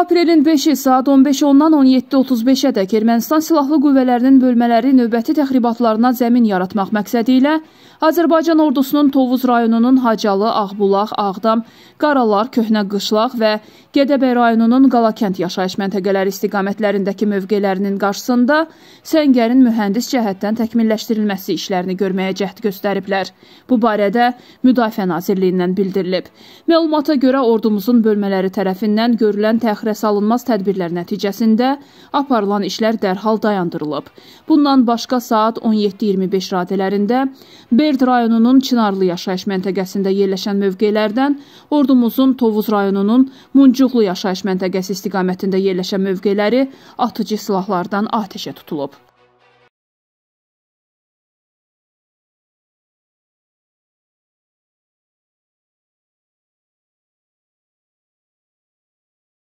Aprelin 5-i saat 15:10-dan 17:35-ədək Ermənistan silahlı qüvvələrinin bölmələri növbəti təxribatlarına zəmin yaratmaq məqsədi ilə Azərbaycan ordusunun Tovuz rayonunun Hacalı, Ağbulaq, Ağdam, Qaralar, Köhnə qışlaq və Gədəbəy rayonunun Qalakənd yaşayış məntəqələri istiqamətlərindəki mövqelərinin qarşısında səngərin mühəndis cəhətdən təkmilləşdirilməsi işlərini görməyə cəhd göstəriblər. Bu barədə Müdafiə Nazirliyindən bildirilib. Məlumata görə ordumuzun bölmələri tərəfindən görülən təxribatlar əsrəsalınmaz tədbirlər nəticəsində aparılan işlər dərhal dayandırılıb. Bundan başqa saat 17:25 radələrində Berd rayonunun Çınarlı yaşayış məntəqəsində yerləşən mövqelərdən ordumuzun Tovuz rayonunun Muncuqlu yaşayış məntəqəsi istiqamətində yerləşən mövqeləri atıcı silahlardan atəşə tutulub.